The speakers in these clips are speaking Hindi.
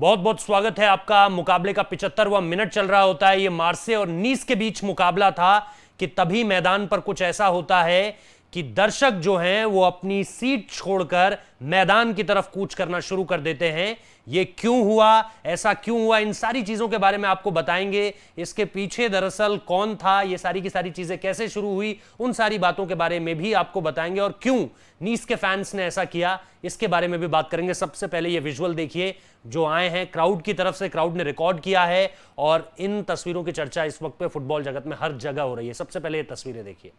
बहुत बहुत स्वागत है आपका मुकाबले का पिछहत्तरवा मिनट चल रहा होता है ये मार्से और नीस के बीच मुकाबला था कि तभी मैदान पर कुछ ऐसा होता है कि दर्शक जो हैं वो अपनी सीट छोड़कर मैदान की तरफ कूच करना शुरू कर देते हैं ये क्यों हुआ ऐसा क्यों हुआ इन सारी चीजों के बारे में आपको बताएंगे इसके पीछे दरअसल कौन था ये सारी की सारी चीजें कैसे शुरू हुई उन सारी बातों के बारे में भी आपको बताएंगे और क्यों नीस के फैंस ने ऐसा किया इसके बारे में भी बात करेंगे सबसे पहले ये विजुअल देखिए जो आए हैं क्राउड की तरफ से क्राउड ने रिकॉर्ड किया है और इन तस्वीरों की चर्चा इस वक्त पे फुटबॉल जगत में हर जगह हो रही है सबसे पहले ये तस्वीरें देखिए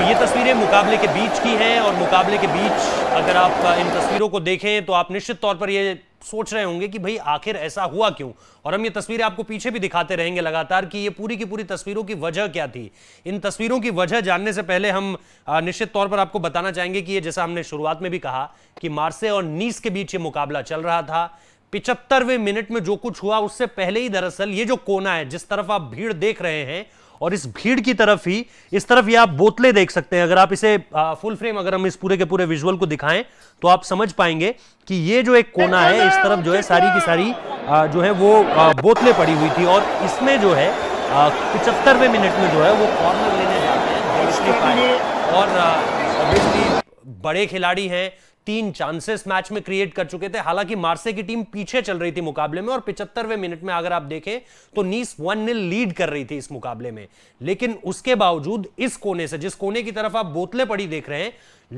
तो तस्वीरें मुकाबले के बीच की हैं और मुकाबले के बीच अगर आप इन तस्वीरों को देखें तो आप निश्चित तौर पर ये सोच रहे होंगे कि भाई आखिर ऐसा हुआ क्यों और हम ये तस्वीरें आपको पीछे भी दिखाते रहेंगे लगातार कि ये पूरी की पूरी तस्वीरों की वजह क्या थी इन तस्वीरों की वजह जानने से पहले हम निश्चित तौर पर आपको बताना चाहेंगे कि ये जैसा हमने शुरुआत में भी कहा कि मार्से और नीस के बीच ये मुकाबला चल रहा था पिचहत्तरवें मिनट में जो कुछ हुआ उससे पहले ही दरअसल ये जो कोना है जिस तरफ आप भीड़ देख रहे हैं और इस भीड़ की तरफ ही इस तरफ ये आप बोतलें देख सकते हैं अगर आप इसे आ, फुल फ्रेम अगर हम इस पूरे के पूरे विजुअल को दिखाएं तो आप समझ पाएंगे कि ये जो एक कोना है इस तरफ जो है सारी की सारी आ, जो है वो बोतलें पड़ी हुई थी और इसमें जो है पिचहत्तरवें मिनट में जो है वो कॉर्नर लेने जाते हैं और बड़े खिलाड़ी हैं तीन चांसेस मैच में क्रिएट कर चुके थे हालांकि मार्से की टीम पीछे चल रही थी मुकाबले में और पिछहत्तरवें मिनट में अगर आप देखें तो नीस वन ने लीड कर रही थी इस मुकाबले में लेकिन उसके बावजूद इस कोने से जिस कोने की तरफ आप बोतलें पड़ी देख रहे हैं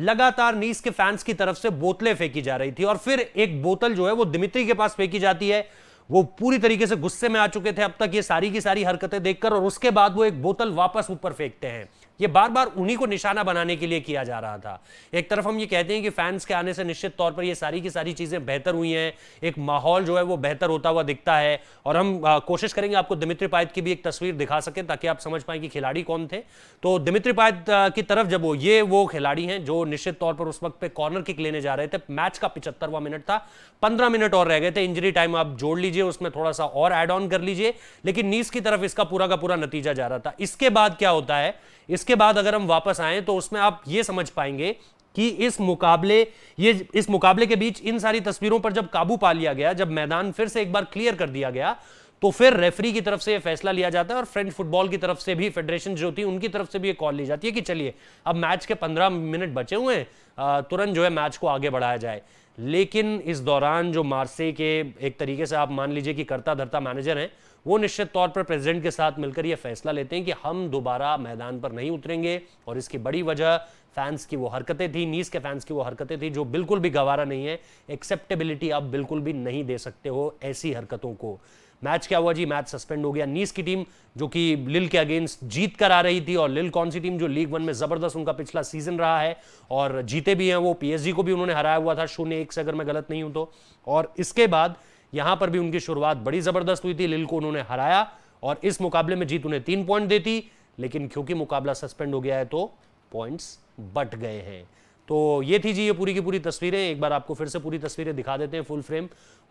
लगातार नीस के फैंस की तरफ से बोतलें फेंकी जा रही थी और फिर एक बोतल जो है वो दिमित्री के पास फेंकी जाती है वो पूरी तरीके से गुस्से में आ चुके थे अब तक ये सारी की सारी हरकतें देखकर और उसके बाद वो एक बोतल वापस ऊपर फेंकते हैं ये बार बार उन्हीं को निशाना बनाने के लिए किया जा रहा था एक तरफ हम ये कहते हैं कि फैंस के आने से निश्चित तौर पर ये सारी की सारी चीज़ें बेहतर हुई हैं एक माहौल जो है वो बेहतर होता हुआ दिखता है और हम आ, कोशिश करेंगे आपको दिमित्री पायत की भी एक तस्वीर दिखा सके ताकि आप समझ पाए कि खिलाड़ी कौन थे तो दिमित्री पायत की तरफ जब वो ये वो खिलाड़ी हैं जो निश्चित तौर पर उस वक्त पे कॉर्नर किक लेने जा रहे थे मैच का पिछहत्तरवा मिनट था पंद्रह मिनट और रह गए थे इंजरी टाइम आप जोड़ लीजिए लीजिए उसमें थोड़ा सा और एड ऑन कर लीजिए लेकिन नीस की तरफ इसका पूरा का पूरा नतीजा जा रहा था इसके बाद क्या होता है इसके बाद अगर हम वापस आए तो उसमें आप ये समझ पाएंगे कि इस मुकाबले ये इस मुकाबले के बीच इन सारी तस्वीरों पर जब काबू पा लिया गया जब मैदान फिर से एक बार क्लियर कर दिया गया तो फिर रेफरी की तरफ से ये फैसला लिया जाता है और फ्रेंच फुटबॉल की तरफ से भी फेडरेशन जो थी उनकी तरफ से भी ये कॉल ली जाती है कि चलिए अब मैच के पंद्रह मिनट बचे हुए हैं तुरंत जो है मैच को आगे बढ़ाया जाए लेकिन इस दौरान जो मार्से के एक तरीके से आप मान लीजिए कि करता धरता मैनेजर हैं वो निश्चित तौर पर प्रेसिडेंट के साथ मिलकर ये फैसला लेते हैं कि हम दोबारा मैदान पर नहीं उतरेंगे और इसकी बड़ी वजह फैंस की वो हरकतें थी नीस के फैंस की वो हरकतें थी जो बिल्कुल भी गवारा नहीं है एक्सेप्टेबिलिटी आप बिल्कुल भी नहीं दे सकते हो ऐसी हरकतों को मैच क्या हुआ जी मैच सस्पेंड हो गया नीस की टीम जो कि लिल के अगेंस्ट जीत कर आ रही थी और लिल कौन सी टीम जो लीग वन में जबरदस्त उनका पिछला सीजन रहा है और जीते भी हैं वो पीएसजी को भी उन्होंने हराया हुआ था शून्य एक से अगर मैं गलत नहीं हूं तो और इसके बाद यहां पर भी उनकी शुरुआत बड़ी जबरदस्त हुई थी लिल को उन्होंने हराया और इस मुकाबले में जीत उन्हें तीन पॉइंट देती लेकिन क्योंकि मुकाबला सस्पेंड हो गया है तो पॉइंट्स बट गए हैं तो ये थी जी ये पूरी की पूरी तस्वीरें एक बार आपको फिर से पूरी तस्वीरें दिखा देते हैं फुल फ्रेम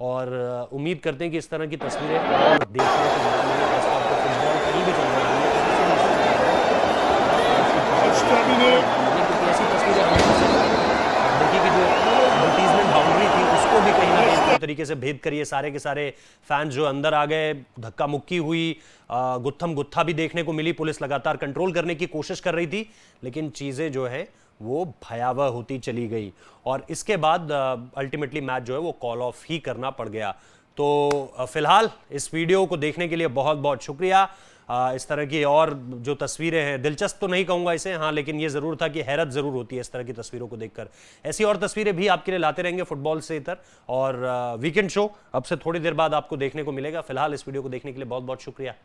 और उम्मीद करते हैं कि इस तरह की तस्वीरें देखने तो तरीके से भेद करिए सारे के सारे फैंस जो अंदर आ गए धक्का मुक्की हुई गुत्थम गुत्था भी देखने को मिली पुलिस लगातार कंट्रोल करने की कोशिश कर रही थी लेकिन चीज़ें जो है वो भयावह होती चली गई और इसके बाद अल्टीमेटली मैच जो है वो कॉल ऑफ ही करना पड़ गया तो फिलहाल इस वीडियो को देखने के लिए बहुत बहुत शुक्रिया इस तरह की और जो तस्वीरें हैं दिलचस्प तो नहीं कहूंगा इसे हाँ लेकिन ये जरूर था कि हैरत जरूर होती है इस तरह की तस्वीरों को देखकर ऐसी और तस्वीरें भी आपके लिए लाते रहेंगे फुटबॉल से इतर और वीकेंड शो अब से थोड़ी देर बाद आपको देखने को मिलेगा फिलहाल इस वीडियो को देखने के लिए बहुत बहुत शुक्रिया